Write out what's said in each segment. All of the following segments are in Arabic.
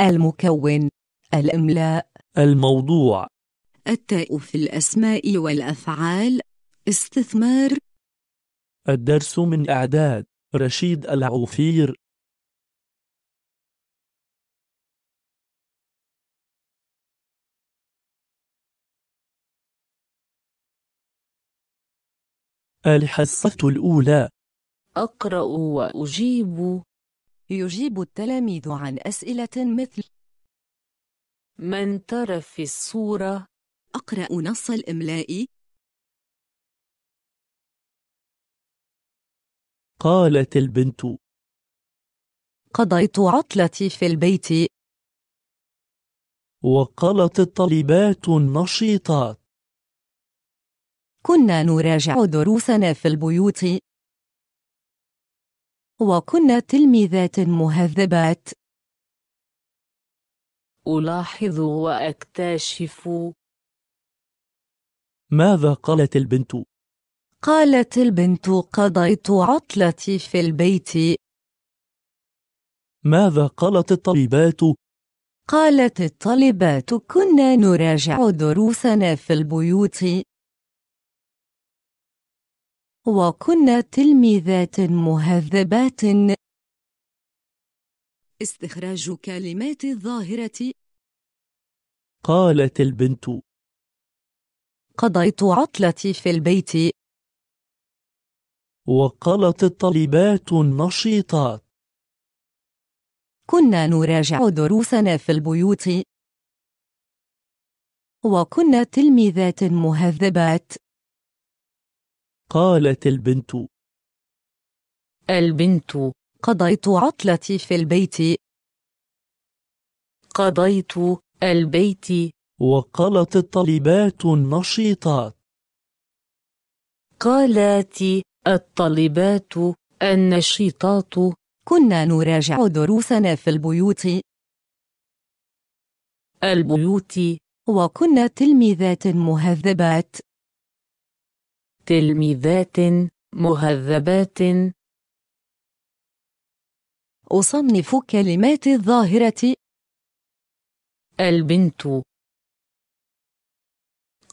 المكون الإملاء الموضوع التاء في الأسماء والأفعال استثمار الدرس من إعداد رشيد العوفير الحصة الأولى أقرأ وأجيب يجيب التلاميذ عن أسئلة مثل من ترى في الصورة؟ أقرأ نص الإملاء قالت البنت قضيت عطلتي في البيت وقالت الطالبات النشيطات كنا نراجع دروسنا في البيوت وكنا تلميذات مهذبات ألاحظ وأكتشف ماذا قالت البنت؟ قالت البنت قضيت عطلتي في البيت ماذا قالت الطالبات؟ قالت الطالبات كنا نراجع دروسنا في البيوت وكنا تلميذات مهذبات استخراج كلمات الظاهرة قالت البنت قضيت عطلتي في البيت وقالت الطالبات النشيطات كنا نراجع دروسنا في البيوت وكنا تلميذات مهذبات قالت البنت البنت قضيت عطلتي في البيت قضيت البيت وقالت الطالبات النشيطات قالت الطالبات النشيطات كنا نراجع دروسنا في البيوت البيوت وكنا تلميذات مهذبات تلميذات مهذبات أصنف كلمات الظاهرة البنت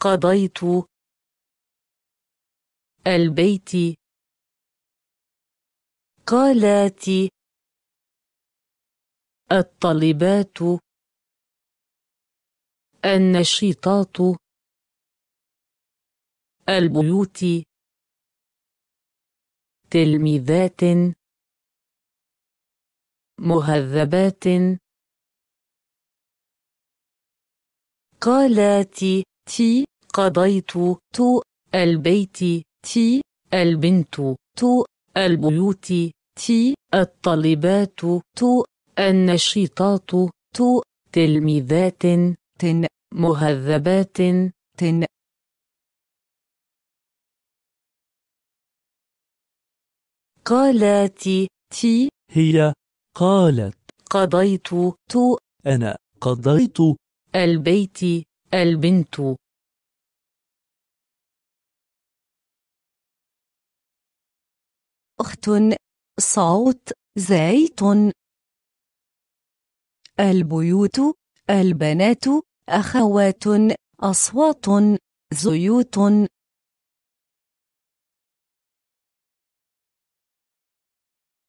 قضيت البيت قالات الطالبات النشيطات البيوت تلميذات مهذبات قالت تي قضيت تو البيت تي البنت تو البيوت تي الطالبات تو النشيطات تو تلميذات تن مهذبات تن قالت تي هي قالت قضيت تو أنا قضيت البيت البنت أخت صوت زيت البيوت البنات أخوات أصوات زيوت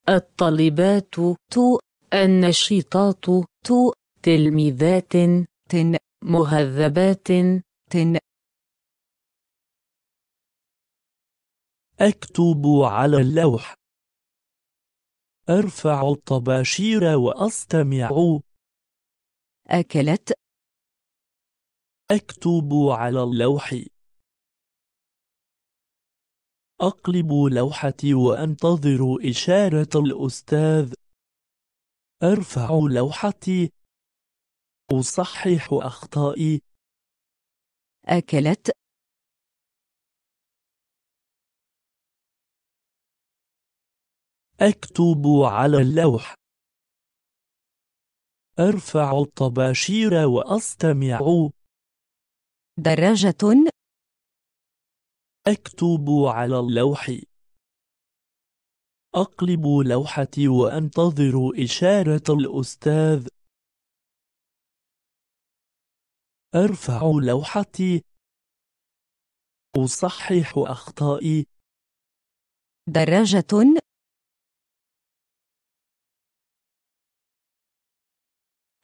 الطالبات تو النشيطات تو تلميذات تن مهذبات تن أكتب على اللوح أرفع الطباشير وأستمع أكلت أكتب على اللوح أقلب لوحتي وأنتظر إشارة الأستاذ أرفع لوحتي أصحح أخطائي أكلت أكتب على اللوح أرفع الطباشير وأستمع درجة أكتب على اللوح أقلب لوحتي وأنتظر إشارة الأستاذ أرفع لوحتي أصحح أخطائي دراجة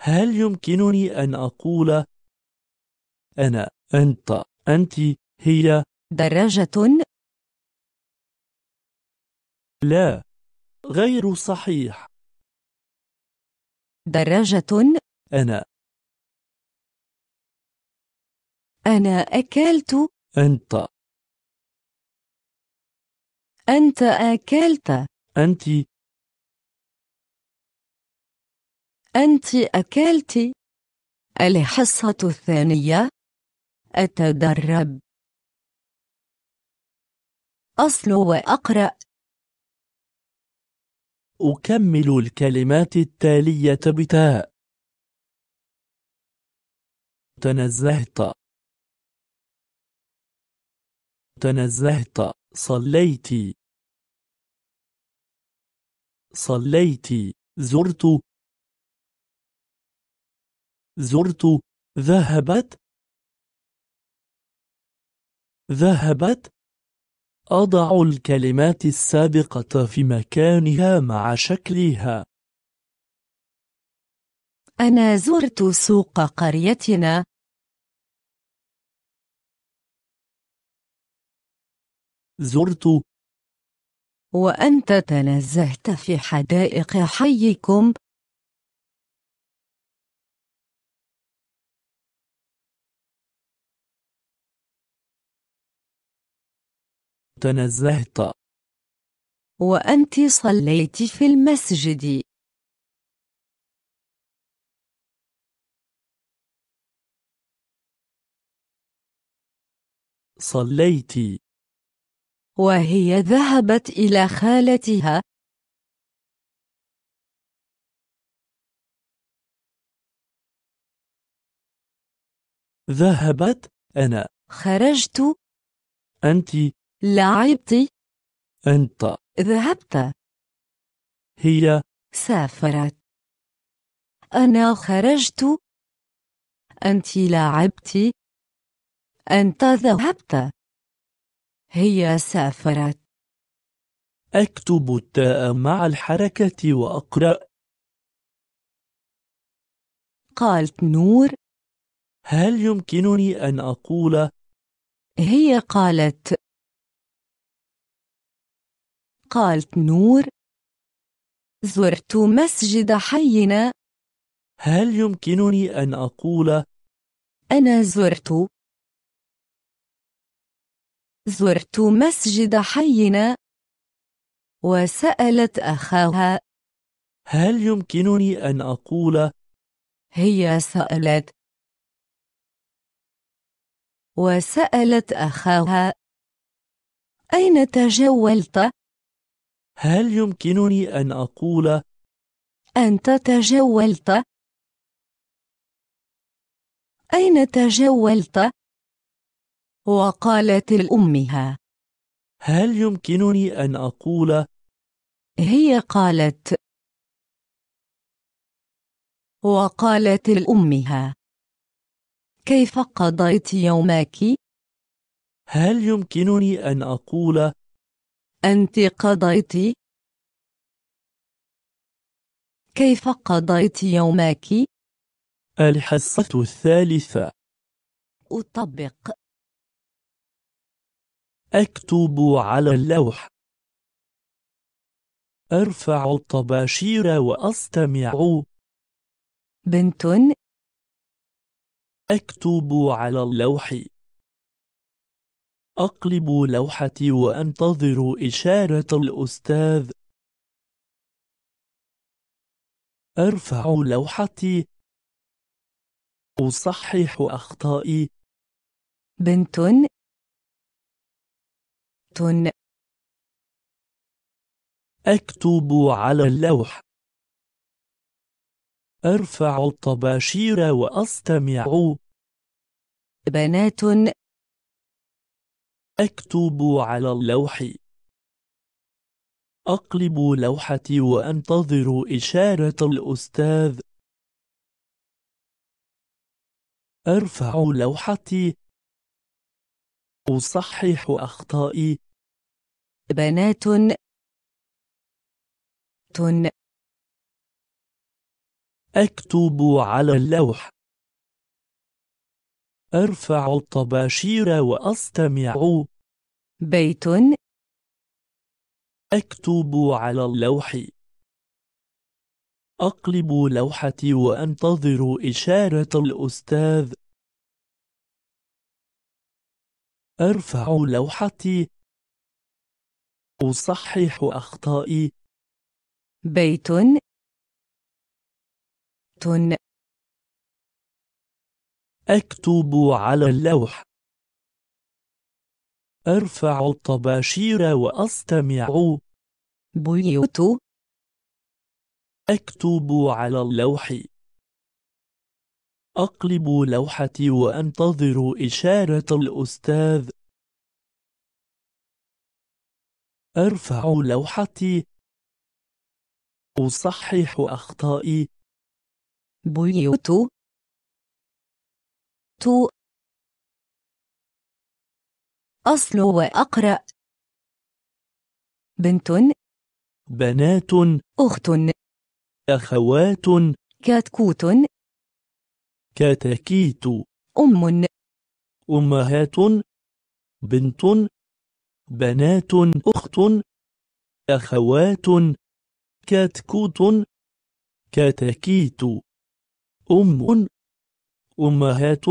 هل يمكنني أن أقول أنا أنت أنت هي درجة لا غير صحيح درجة أنا أنا أكلت أنت أنت أكلت أنت أنت أكلت الحصة الثانية أتدرب أصل وأقرأ أكمل الكلمات التالية بتاء تنزهت تنزهت صليت صليت زرت زرت ذهبت ذهبت أضع الكلمات السابقة في مكانها مع شكلها. أنا زرت سوق قريتنا. زرت وأنت تنزهت في حدائق حيكم. تنزهت وأنت صليت في المسجد صليت وهي ذهبت إلى خالتها ذهبت أنا خرجت أنت لعبت أنت ذهبت هي سافرت أنا خرجت أنت لعبت أنت ذهبت هي سافرت أكتب التاء مع الحركة وأقرأ قالت نور هل يمكنني أن أقول هي قالت قالت نور زرت مسجد حينا هل يمكنني أن أقول أنا زرت زرت مسجد حينا وسألت أخاها هل يمكنني أن أقول هي سألت وسألت أخاها أين تجولت؟ هل يمكنني أن أقول أنت تجولت؟ أين تجولت؟ وقالت لأمها هل يمكنني أن أقول هي قالت وقالت لأمها كيف قضيت يومك؟ هل يمكنني أن أقول أنت قضيت كيف قضيت يومك؟ الحصة الثالثة أطبق أكتب على اللوح أرفع الطباشير وأستمع بنت أكتب على اللوح أقلب لوحتي وأنتظر إشارة الأستاذ أرفع لوحتي أصحح أخطائي بنت تن أكتب على اللوح أرفع الطباشير وأستمع بنات أكتب على اللوح أقلب لوحتي وأنتظر إشارة الأستاذ أرفع لوحتي أصحح أخطائي بنات تن أكتب على اللوح أرفع الطباشير وأستمع بيت أكتب على اللوح أقلب لوحتي وأنتظر إشارة الأستاذ أرفع لوحتي أصحح أخطائي بيت تن أكتب على اللوح أرفع الطباشير وأستمع بيوت أكتب على اللوح أقلب لوحتي وأنتظر إشارة الأستاذ أرفع لوحتي أصحح أخطائي بيوت تو أصل وأقرأ بنت بنات أخت أخوات كاتكوت كاتاكيت أم أمهات بنت بنات أخت أخوات كاتكوت كاتاكيت أم أمهات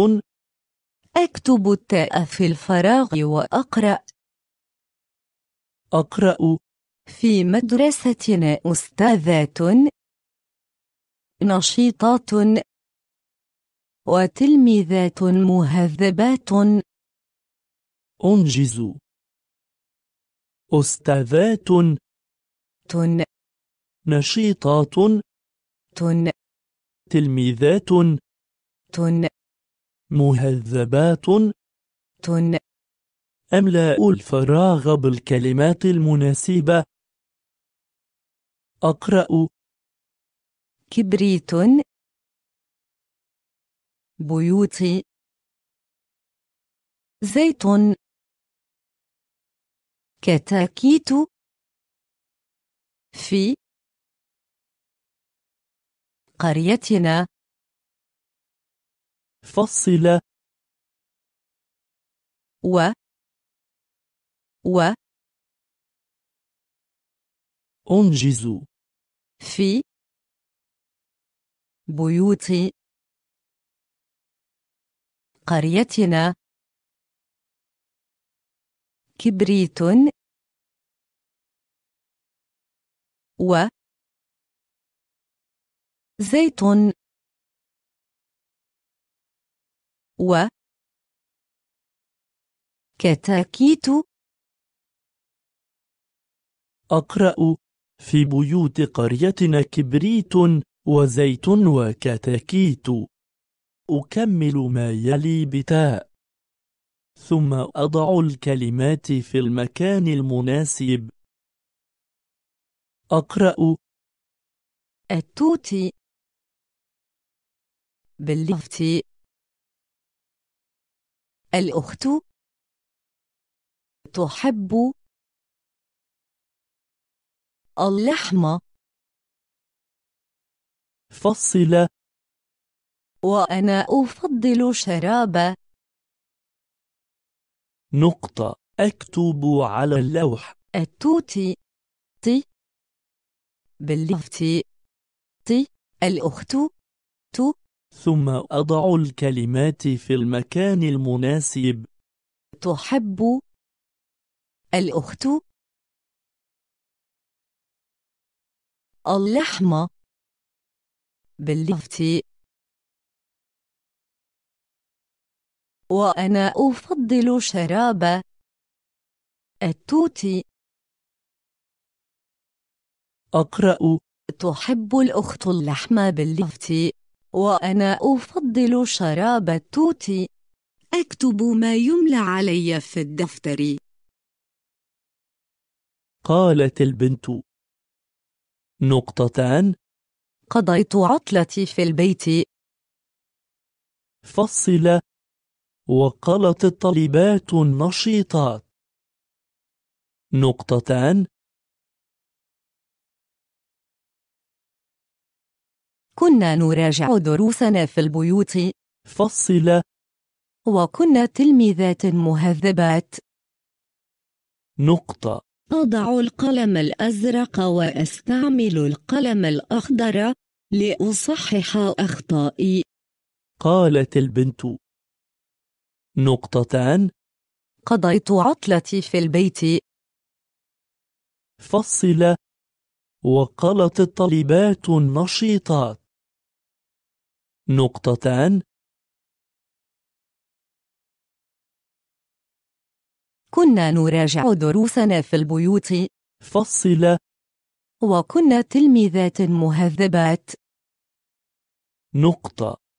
أكتب التاء في الفراغ وأقرأ أقرأ في مدرستنا أستاذات نشيطات وتلميذات مهذبات أنجز أستاذات نشيطات تلميذات تن مهذبات تن أملأ الفراغ بالكلمات المناسبة أقرأ كبريت بيوتي زيت كتاكيت في قريتنا فصل و و أنجز في بيوت قريتنا كبريت و زيت و كتاكيت أقرأ في بيوت قريتنا كبريت وزيت وكتاكيت أكمل ما يلي بتاء ثم أضع الكلمات في المكان المناسب أقرأ التوتي باللفتي الأخت تحب اللحم فصل وأنا أفضل شراب نقطة أكتب على اللوح التوتي تي باللفتي تي الأخت تو ثم أضع الكلمات في المكان المناسب تحب الأخت اللحم باللفت وأنا أفضل شراب التوت أقرأ تحب الأخت اللحم باللفت وأنا أفضل شراب التوت أكتب ما يملى علي في الدفتر قالت البنت نقطتان قضيت عطلتي في البيت فصل وقالت الطالبات النشيطات نقطتان كنا نراجع دروسنا في البيوت فصل وكنا تلميذات مهذبات نقطة أضع القلم الأزرق وأستعمل القلم الأخضر لأصحح أخطائي قالت البنت نقطتان قضيت عطلتي في البيت فصل وقالت الطالبات النشيطات نقطتان كنا نراجع دروسنا في البيوت فصل وكنا تلميذات مهذبات نقطة